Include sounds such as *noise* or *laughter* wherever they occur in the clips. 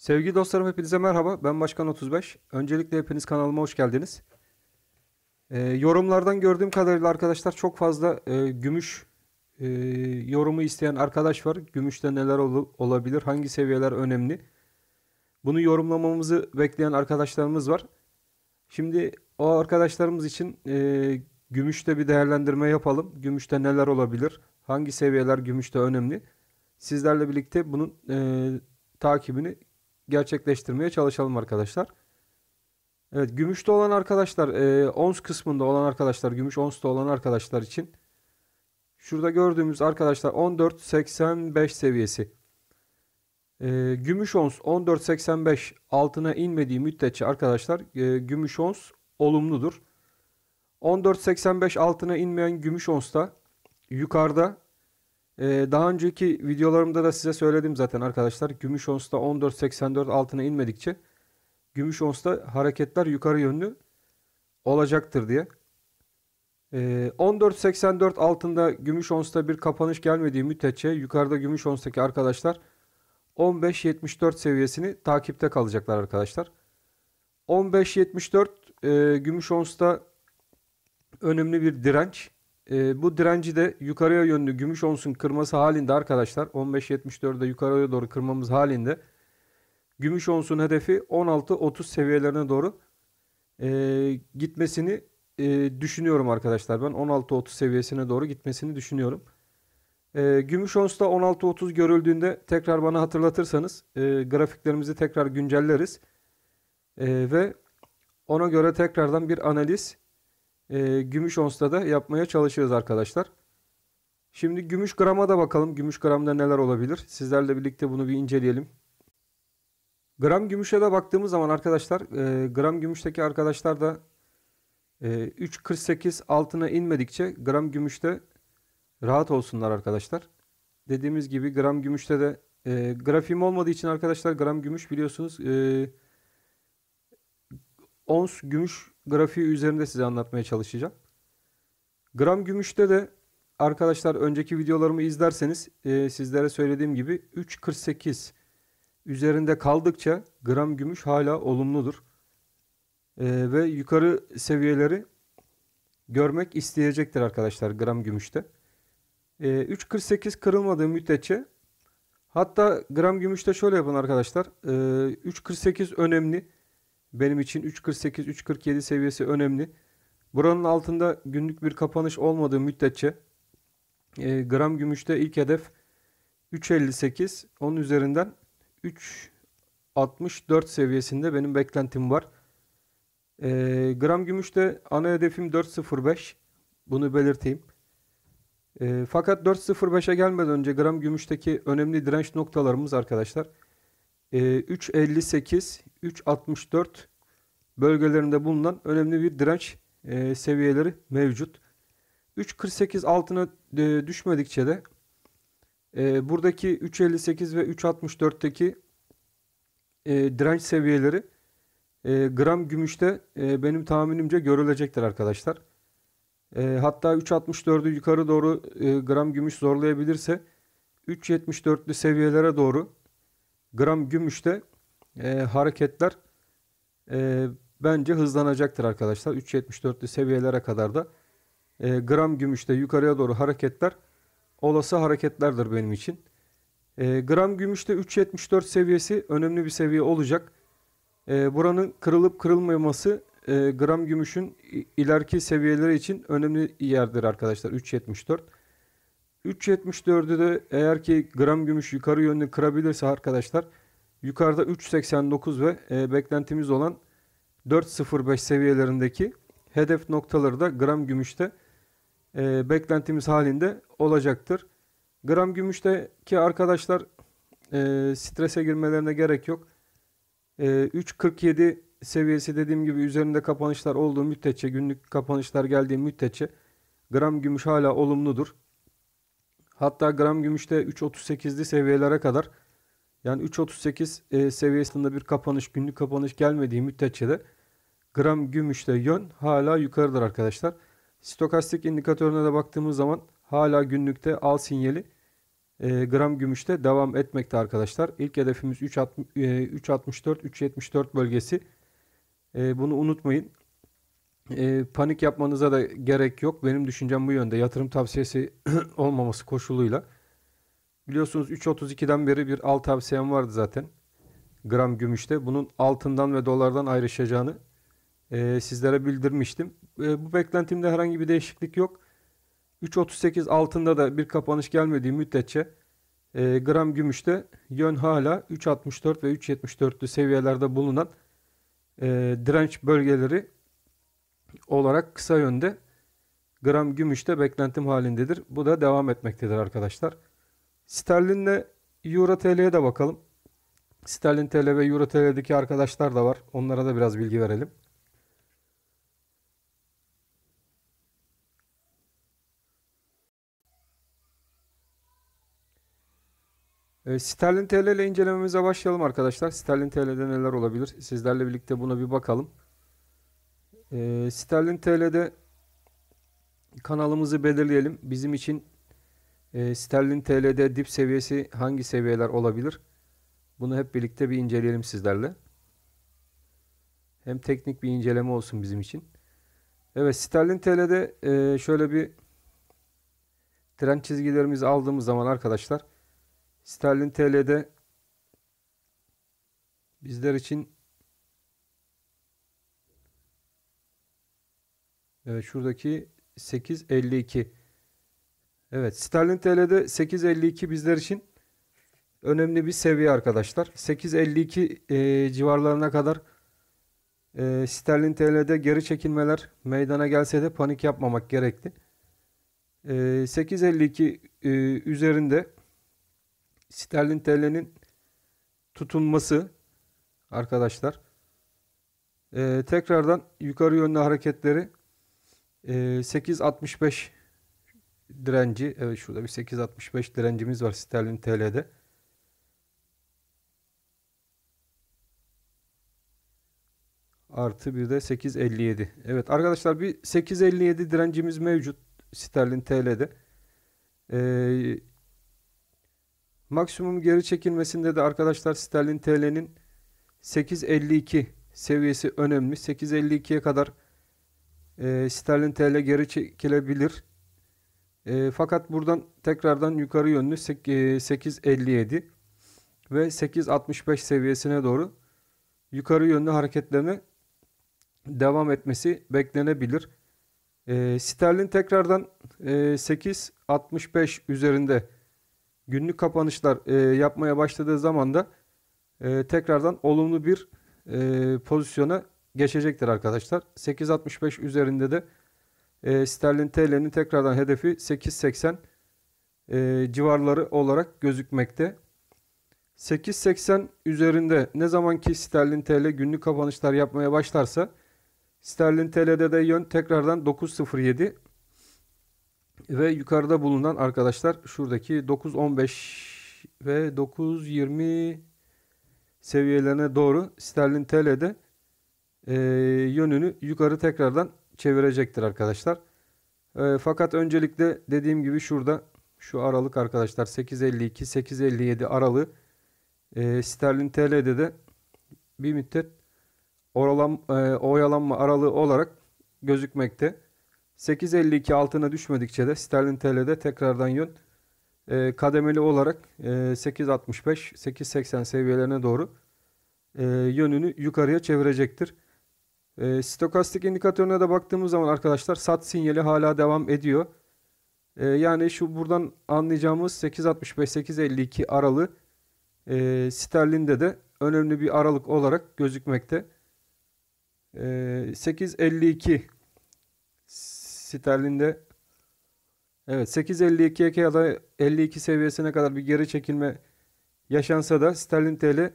Sevgili dostlarım hepinize merhaba. Ben Başkan 35. Öncelikle hepiniz kanalıma hoş geldiniz. E, yorumlardan gördüğüm kadarıyla arkadaşlar çok fazla e, gümüş e, yorumu isteyen arkadaş var. Gümüşte neler ol olabilir, hangi seviyeler önemli. Bunu yorumlamamızı bekleyen arkadaşlarımız var. Şimdi o arkadaşlarımız için e, gümüşte bir değerlendirme yapalım. Gümüşte neler olabilir, hangi seviyeler gümüşte önemli. Sizlerle birlikte bunun e, takibini gerçekleştirmeye çalışalım arkadaşlar. Evet gümüşte olan arkadaşlar e, ons kısmında olan arkadaşlar gümüş onsta olan arkadaşlar için şurada gördüğümüz arkadaşlar 14.85 seviyesi. E, gümüş ons 14.85 altına inmediği müddetçe arkadaşlar e, gümüş ons olumludur. 14.85 altına inmeyen gümüş ons da yukarıda ee, daha önceki videolarımda da size söyledim zaten arkadaşlar. Gümüş onsta 14.84 altına inmedikçe gümüş onsta hareketler yukarı yönlü olacaktır diye. Ee, 14.84 altında gümüş onsta bir kapanış gelmediği müddetçe yukarıda gümüş onstaki arkadaşlar 15.74 seviyesini takipte kalacaklar arkadaşlar. 15.74 e, gümüş onsta önemli bir direnç. E, bu direnci de yukarıya yönlü gümüş onsun kırması halinde arkadaşlar 15.74'de yukarıya doğru kırmamız halinde gümüş onsun hedefi 16.30 seviyelerine doğru e, gitmesini e, düşünüyorum arkadaşlar. Ben 16.30 seviyesine doğru gitmesini düşünüyorum. E, gümüş onsta 16-30 görüldüğünde tekrar bana hatırlatırsanız e, grafiklerimizi tekrar güncelleriz. E, ve ona göre tekrardan bir analiz e, gümüş onsta da yapmaya çalışıyoruz arkadaşlar. Şimdi gümüş grama da bakalım. Gümüş gramda neler olabilir? Sizlerle birlikte bunu bir inceleyelim. Gram gümüşe de baktığımız zaman arkadaşlar e, gram gümüşteki arkadaşlar da e, 3.48 altına inmedikçe gram gümüşte rahat olsunlar arkadaşlar. Dediğimiz gibi gram gümüşte de e, grafiğim olmadığı için arkadaşlar gram gümüş biliyorsunuz e, ons gümüş grafiği üzerinde size anlatmaya çalışacağım. Gram gümüşte de arkadaşlar önceki videolarımı izlerseniz e, sizlere söylediğim gibi 3.48 üzerinde kaldıkça gram gümüş hala olumludur. E, ve yukarı seviyeleri görmek isteyecektir arkadaşlar gram gümüşte. E, 3.48 kırılmadığı müddetçe hatta gram gümüşte şöyle yapın arkadaşlar. E, 3.48 önemli benim için 3.48-3.47 seviyesi önemli. Buranın altında günlük bir kapanış olmadığı müddetçe e, gram gümüşte ilk hedef 3.58 onun üzerinden 3.64 seviyesinde benim beklentim var. E, gram gümüşte ana hedefim 4.05 bunu belirteyim. E, fakat 4.05'e gelmeden önce gram gümüşteki önemli direnç noktalarımız arkadaşlar 3.58-3.64 ee, bölgelerinde bulunan önemli bir direnç e, seviyeleri mevcut. 3.48 altına e, düşmedikçe de e, buradaki 3.58 ve 3.64'teki direnç seviyeleri gram gümüşte benim tahminimce görülecektir arkadaşlar. Hatta 3.64'ü yukarı doğru gram gümüş zorlayabilirse 3.74'lü seviyelere doğru gram gümüşte e, hareketler e, bence hızlanacaktır arkadaşlar. 3.74'lü seviyelere kadar da e, gram gümüşte yukarıya doğru hareketler olası hareketlerdir benim için. E, gram gümüşte 3.74 seviyesi önemli bir seviye olacak. E, buranın kırılıp kırılmaması e, gram gümüşün ileriki seviyeleri için önemli yerdir arkadaşlar 3.74. 3.74'ü de eğer ki gram gümüş yukarı yönlü kırabilirse arkadaşlar yukarıda 3.89 ve e, beklentimiz olan 4.05 seviyelerindeki hedef noktaları da gram gümüşte e, beklentimiz halinde olacaktır. Gram gümüşteki arkadaşlar e, strese girmelerine gerek yok. E, 3.47 seviyesi dediğim gibi üzerinde kapanışlar olduğu müddetçe günlük kapanışlar geldiği müddetçe gram gümüş hala olumludur. Hatta gram gümüşte 3.38'li seviyelere kadar yani 3.38 e, seviyesinde bir kapanış, günlük kapanış gelmediği müddetçe de gram gümüşte yön hala yukarıdır arkadaşlar. Stokastik indikatörüne de baktığımız zaman hala günlükte al sinyali e, gram gümüşte devam etmekte arkadaşlar. İlk hedefimiz 3.64-3.74 e, bölgesi. E, bunu unutmayın. E, panik yapmanıza da gerek yok. Benim düşüncem bu yönde. Yatırım tavsiyesi *clears throat* olmaması koşuluyla. Biliyorsunuz 3.32'den beri bir al tavsiyem vardı zaten. Gram gümüşte. Bunun altından ve dolardan ayrışacağını e, sizlere bildirmiştim. E, bu beklentimde herhangi bir değişiklik yok. 3.38 altında da bir kapanış gelmediği müddetçe e, gram gümüşte yön hala 3.64 ve 3.74'lü seviyelerde bulunan e, direnç bölgeleri olarak kısa yönde gram gümüşte beklentim halindedir. Bu da devam etmektedir arkadaşlar. Sterlin'le Euro TL'ye de bakalım. Sterlin TL ve Euro TL'deki arkadaşlar da var. Onlara da biraz bilgi verelim. Ee, Sterlin TL ile incelememize başlayalım arkadaşlar. Sterlin TL'de neler olabilir? Sizlerle birlikte buna bir bakalım. E, ee, Sterlin TL'de kanalımızı belirleyelim. Bizim için e, Sterlin TL'de dip seviyesi hangi seviyeler olabilir? Bunu hep birlikte bir inceleyelim sizlerle. Hem teknik bir inceleme olsun bizim için. Evet Sterlin TL'de e, şöyle bir trend çizgilerimizi aldığımız zaman arkadaşlar Sterlin TL'de bizler için Evet şuradaki 8.52. Evet sterlin TL'de 8.52 bizler için önemli bir seviye arkadaşlar. 8.52 e, civarlarına kadar e, sterlin TL'de geri çekilmeler meydana gelse de panik yapmamak gerekli. E, 8.52 e, üzerinde sterlin TL'nin tutunması arkadaşlar. E, tekrardan yukarı yönlü hareketleri 865 ee, direnci evet şurada bir 865 direncimiz var sterlin TL'de. Artı bir de 857. Evet arkadaşlar bir 857 direncimiz mevcut sterlin TL'de. Ee, maksimum geri çekilmesinde de arkadaşlar sterlin TL'nin 852 seviyesi önemli. 852'ye kadar e, ee, sterlin TL geri çekilebilir. E, fakat buradan tekrardan yukarı yönlü 8.57 e, ve 8.65 seviyesine doğru yukarı yönlü hareketleme devam etmesi beklenebilir. E, ee, sterlin tekrardan e, 8.65 üzerinde günlük kapanışlar e, yapmaya başladığı zaman da e, tekrardan olumlu bir e, pozisyona geçecektir arkadaşlar. 8.65 üzerinde de e, sterlin TL'nin tekrardan hedefi 8.80 e, civarları olarak gözükmekte. 8.80 üzerinde ne zamanki sterlin TL günlük kapanışlar yapmaya başlarsa sterlin TL'de de yön tekrardan 9.07 ve yukarıda bulunan arkadaşlar şuradaki 9.15 ve 9.20 seviyelerine doğru sterlin TL'de e, yönünü yukarı tekrardan çevirecektir arkadaşlar. E, fakat öncelikle dediğim gibi şurada şu aralık arkadaşlar 8.52-8.57 aralığı e, sterlin TL'de de bir müddet oralan, e, oyalanma aralığı olarak gözükmekte. 8.52 altına düşmedikçe de sterlin TL'de tekrardan yön e, kademeli olarak e, 8.65-8.80 seviyelerine doğru e, yönünü yukarıya çevirecektir. E, stokastik indikatörüne de baktığımız zaman arkadaşlar sat sinyali hala devam ediyor. E, yani şu buradan anlayacağımız 8.65-8.52 aralığı e, ee, sterlinde de önemli bir aralık olarak gözükmekte. E, 8.52 sterlinde evet 8.52'ye kadar 52 seviyesine kadar bir geri çekilme yaşansa da sterlin TL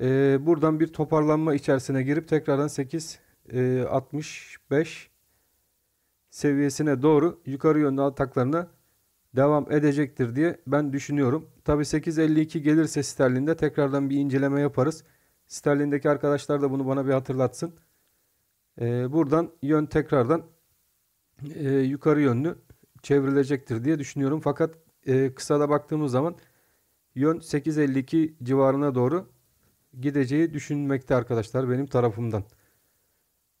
e, buradan bir toparlanma içerisine girip tekrardan 8 e, 65 seviyesine doğru yukarı yönlü ataklarına devam edecektir diye ben düşünüyorum. Tabi 8.52 gelirse sterlinde tekrardan bir inceleme yaparız. Sterlindeki arkadaşlar da bunu bana bir hatırlatsın. Ee, buradan yön tekrardan e, yukarı yönlü çevrilecektir diye düşünüyorum. Fakat e, kısada baktığımız zaman yön 8.52 civarına doğru gideceği düşünmekte arkadaşlar benim tarafımdan.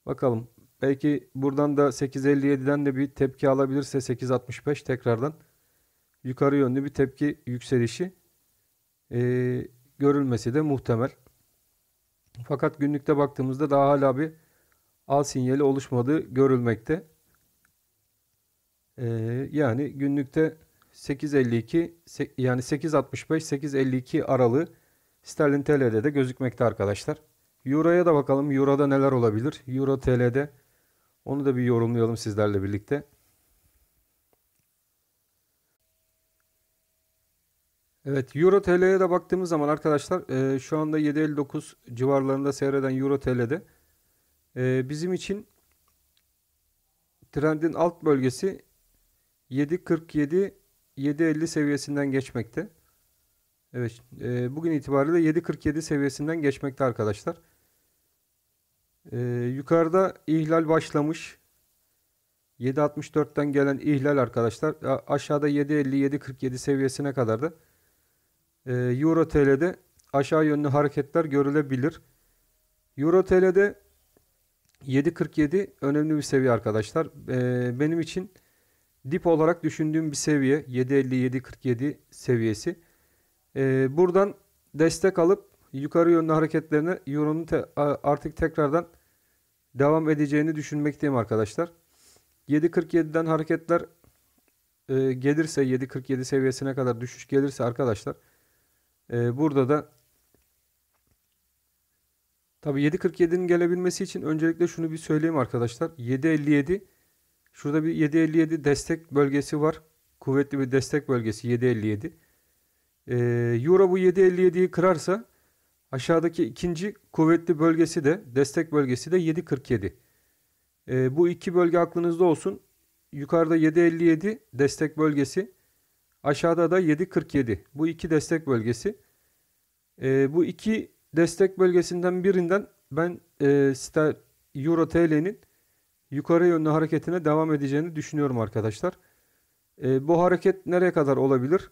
Bakalım. Belki buradan da 8.57'den de bir tepki alabilirse 8.65 tekrardan yukarı yönlü bir tepki yükselişi e, görülmesi de muhtemel. Fakat günlükte baktığımızda daha hala bir al sinyali oluşmadığı görülmekte. E, yani günlükte 8.52 yani 8.65 8.52 aralığı Sterlin TL'de de gözükmekte arkadaşlar. Euro'ya da bakalım. Euro'da neler olabilir? Euro TL'de onu da bir yorumlayalım sizlerle birlikte. Evet Euro TL'ye de baktığımız zaman arkadaşlar e, şu anda 7.59 civarlarında seyreden Euro TL'de e, bizim için trendin alt bölgesi 7.47 7.50 seviyesinden geçmekte. Evet, e, bugün itibariyle 7.47 seviyesinden geçmekte arkadaşlar. E, yukarıda ihlal başlamış. 7.64'ten gelen ihlal arkadaşlar. Aşağıda 7.50-7.47 seviyesine kadar da e, Euro TL'de aşağı yönlü hareketler görülebilir. Euro TL'de 7.47 önemli bir seviye arkadaşlar. E, benim için dip olarak düşündüğüm bir seviye 7.50-7.47 seviyesi. Ee, buradan destek alıp yukarı yönlü hareketlerine Euro'nun te, artık tekrardan devam edeceğini düşünmekteyim arkadaşlar. 7.47'den hareketler e, gelirse 7.47 seviyesine kadar düşüş gelirse arkadaşlar e, burada da tabi 7.47'nin gelebilmesi için öncelikle şunu bir söyleyeyim arkadaşlar 7.57 şurada bir 7.57 destek bölgesi var kuvvetli bir destek bölgesi 7.57 e, Euro bu 7.57'yi kırarsa aşağıdaki ikinci kuvvetli bölgesi de destek bölgesi de 7.47. E, ee, bu iki bölge aklınızda olsun. Yukarıda 7.57 destek bölgesi. Aşağıda da 7.47. Bu iki destek bölgesi. E, bu iki destek bölgesinden birinden ben e, Star Euro TL'nin yukarı yönlü hareketine devam edeceğini düşünüyorum arkadaşlar. E, bu hareket nereye kadar olabilir?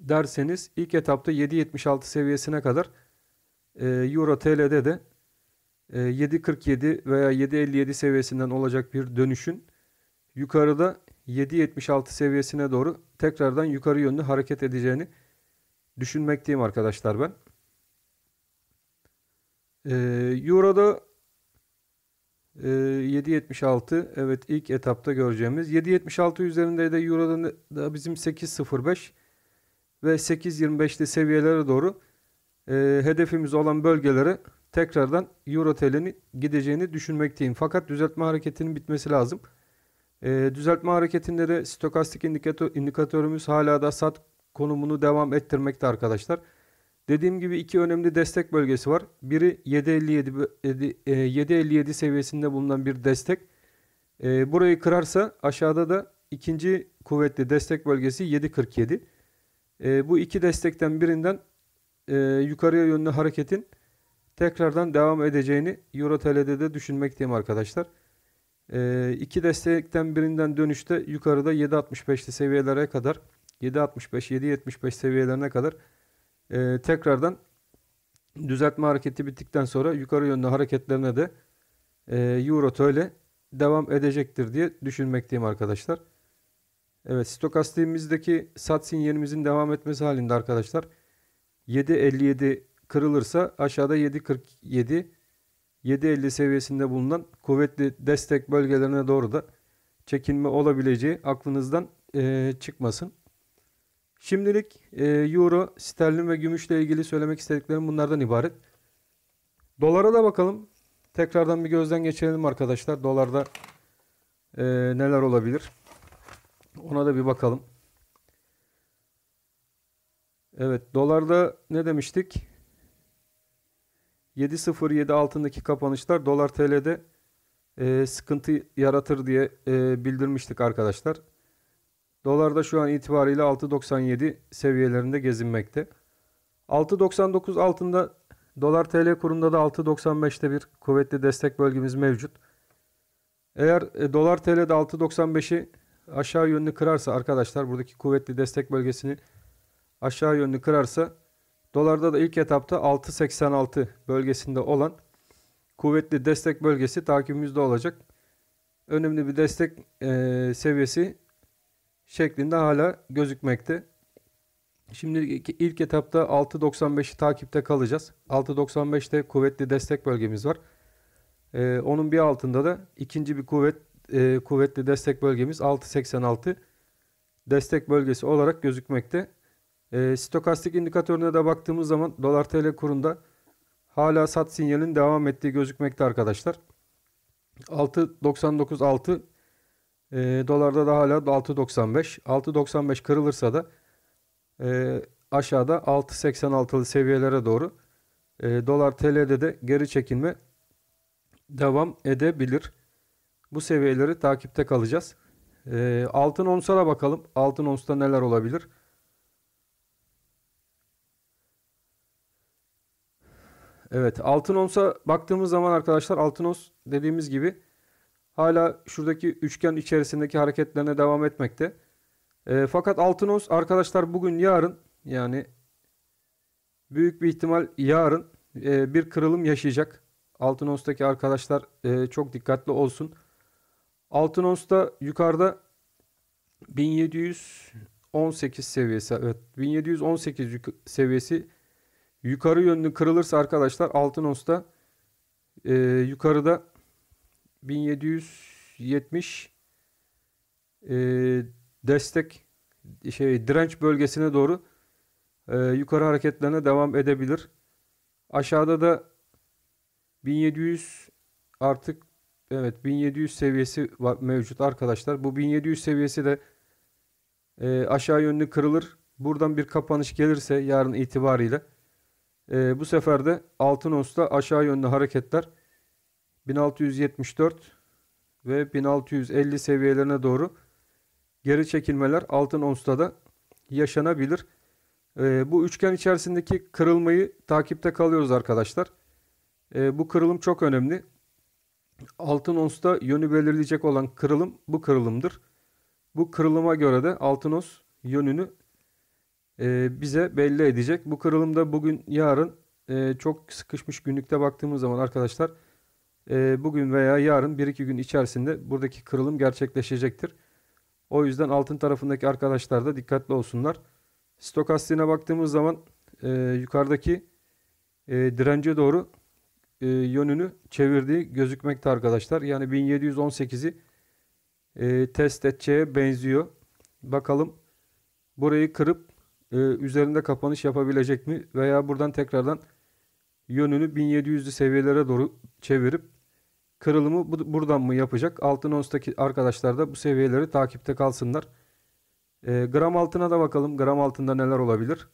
derseniz ilk etapta 7.76 seviyesine kadar e, Euro TL'de de e, 7.47 veya 7.57 seviyesinden olacak bir dönüşün yukarıda 7.76 seviyesine doğru tekrardan yukarı yönlü hareket edeceğini düşünmekteyim arkadaşlar ben. E, Euro'da e, 7.76 evet ilk etapta göreceğimiz 7.76 üzerinde de Euro'da da bizim 8.05 ve 8.25'li seviyelere doğru e, hedefimiz olan bölgelere tekrardan Euro TL'nin gideceğini düşünmekteyim. Fakat düzeltme hareketinin bitmesi lazım. E, düzeltme hareketinde de stokastik indikatör, indikatörümüz hala da sat konumunu devam ettirmekte arkadaşlar. Dediğim gibi iki önemli destek bölgesi var. Biri 7.57 7.57 e, seviyesinde bulunan bir destek. E, burayı kırarsa aşağıda da ikinci kuvvetli destek bölgesi 7.47. E, bu iki destekten birinden e, yukarıya yönlü hareketin tekrardan devam edeceğini EuroTL'de de düşünmekteyim arkadaşlar. E, iki destekten birinden dönüşte yukarıda 7.65'li seviyelere kadar 7.65 7.75 seviyelerine kadar e, tekrardan düzeltme hareketi bittikten sonra yukarı yönlü hareketlerine de e, Euro devam edecektir diye düşünmekteyim arkadaşlar. Evet stokastiğimizdeki sat sinyalimizin devam etmesi halinde arkadaşlar 7.57 kırılırsa aşağıda 7.47 7.50 seviyesinde bulunan kuvvetli destek bölgelerine doğru da çekinme olabileceği aklınızdan e, çıkmasın. Şimdilik e, euro, sterlin ve gümüşle ilgili söylemek istediklerim bunlardan ibaret. Dolara da bakalım. Tekrardan bir gözden geçirelim arkadaşlar. Dolarda e, neler olabilir? Ona da bir bakalım. Evet dolarda ne demiştik? 7.07 altındaki kapanışlar dolar TL'de e, sıkıntı yaratır diye e, bildirmiştik arkadaşlar. Dolar da şu an itibariyle 6.97 seviyelerinde gezinmekte. 6.99 altında dolar TL kurunda da 6.95'te bir kuvvetli destek bölgemiz mevcut. Eğer e, dolar TL'de 6.95'i aşağı yönünü kırarsa arkadaşlar buradaki kuvvetli destek bölgesini aşağı yönünü kırarsa dolarda da ilk etapta 6.86 bölgesinde olan kuvvetli destek bölgesi takibimizde olacak. Önemli bir destek e, seviyesi şeklinde hala gözükmekte. Şimdi ilk etapta 6.95'i takipte kalacağız. 6.95'te kuvvetli destek bölgemiz var. Ee, onun bir altında da ikinci bir kuvvet e, kuvvetli destek bölgemiz 6.86 destek bölgesi olarak gözükmekte. E, stokastik indikatörüne de baktığımız zaman dolar tl kurunda hala sat sinyalin devam ettiği gözükmekte arkadaşlar. 6.99.6 e, dolarda da hala 6.95 6.95 kırılırsa da e, aşağıda 6.86'lı seviyelere doğru e, dolar TL'de de geri çekilme devam edebilir. Bu seviyeleri takipte kalacağız. E, altın onslara bakalım. Altın onsta neler olabilir? Evet altın onsa baktığımız zaman arkadaşlar altın ons dediğimiz gibi hala şuradaki üçgen içerisindeki hareketlerine devam etmekte. E, fakat altın ons arkadaşlar bugün yarın yani büyük bir ihtimal yarın e, bir kırılım yaşayacak. Altın ons'taki arkadaşlar e, çok dikkatli olsun. Altın onsta yukarıda 1718 seviyesi. Evet 1718 yuk seviyesi yukarı yönlü kırılırsa arkadaşlar altın onsta e, yukarıda 1770 e, destek şey direnç bölgesine doğru e, yukarı hareketlerine devam edebilir. Aşağıda da 1700 artık Evet 1700 seviyesi var, mevcut arkadaşlar. Bu 1700 seviyesi de e, aşağı yönlü kırılır. Buradan bir kapanış gelirse yarın itibariyle e, bu sefer de altın onsta aşağı yönlü hareketler 1674 ve 1650 seviyelerine doğru geri çekilmeler altın onsta da yaşanabilir. E, bu üçgen içerisindeki kırılmayı takipte kalıyoruz arkadaşlar. E, bu kırılım çok önemli. Altın onsta yönü belirleyecek olan kırılım bu kırılımdır. Bu kırılıma göre de altın ons yönünü e, bize belli edecek. Bu kırılımda bugün yarın e, çok sıkışmış günlükte baktığımız zaman arkadaşlar e, bugün veya yarın 1-2 gün içerisinde buradaki kırılım gerçekleşecektir. O yüzden altın tarafındaki arkadaşlar da dikkatli olsunlar. Stokastiğine baktığımız zaman e, yukarıdaki e, dirence doğru e, yönünü çevirdiği gözükmekte arkadaşlar. Yani 1718'i e, test edeceğe benziyor. Bakalım burayı kırıp e, üzerinde kapanış yapabilecek mi? Veya buradan tekrardan yönünü 1700'lü seviyelere doğru çevirip kırılımı bu, buradan mı yapacak? Altın onstaki arkadaşlar da bu seviyeleri takipte kalsınlar. E, gram altına da bakalım. Gram altında neler olabilir?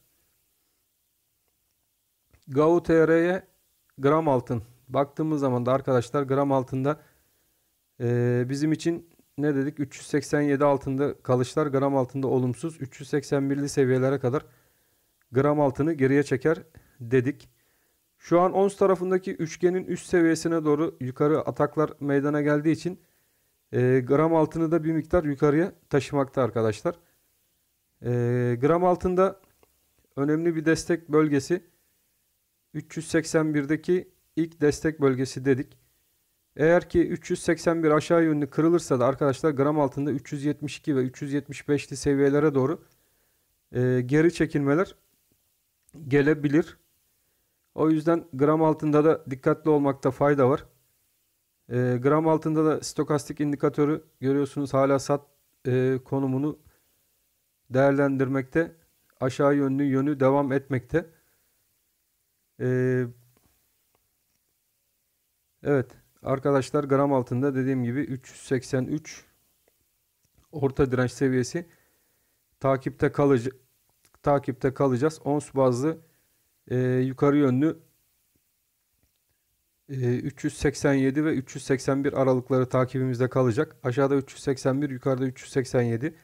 GAU TR'ye gram altın. Baktığımız zaman da arkadaşlar gram altında e, bizim için ne dedik? 387 altında kalışlar gram altında olumsuz. 381'li seviyelere kadar gram altını geriye çeker dedik. Şu an ons tarafındaki üçgenin üst seviyesine doğru yukarı ataklar meydana geldiği için e, gram altını da bir miktar yukarıya taşımakta arkadaşlar. E, gram altında önemli bir destek bölgesi 381'deki ilk destek bölgesi dedik. Eğer ki 381 aşağı yönlü kırılırsa da arkadaşlar gram altında 372 ve 375'li seviyelere doğru e, geri çekilmeler gelebilir. O yüzden gram altında da dikkatli olmakta fayda var. E, gram altında da stokastik indikatörü görüyorsunuz hala sat e, konumunu değerlendirmekte. Aşağı yönlü yönü devam etmekte. Ee, evet arkadaşlar gram altında dediğim gibi 383 orta direnç seviyesi takipte kalıcı takipte kalacağız. Ons bazlı e, yukarı yönlü e, 387 ve 381 aralıkları takibimizde kalacak. Aşağıda 381, yukarıda 387.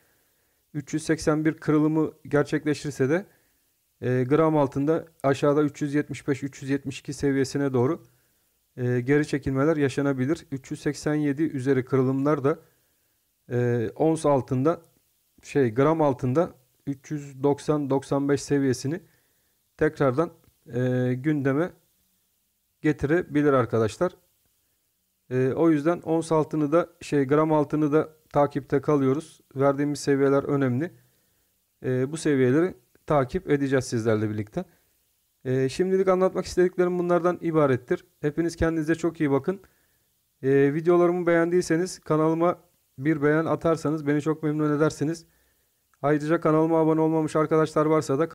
381 kırılımı gerçekleşirse de e, gram altında aşağıda 375-372 seviyesine doğru e, geri çekilmeler yaşanabilir. 387 üzeri kırılımlar da e, ons altında şey gram altında 390-95 seviyesini tekrardan e, gündeme getirebilir arkadaşlar. E, o yüzden ons altını da şey gram altını da takipte kalıyoruz. Verdiğimiz seviyeler önemli. E, bu seviyeleri takip edeceğiz sizlerle birlikte. E, şimdilik anlatmak istediklerim bunlardan ibarettir. Hepiniz kendinize çok iyi bakın. E, videolarımı beğendiyseniz kanalıma bir beğen atarsanız beni çok memnun edersiniz. Ayrıca kanalıma abone olmamış arkadaşlar varsa da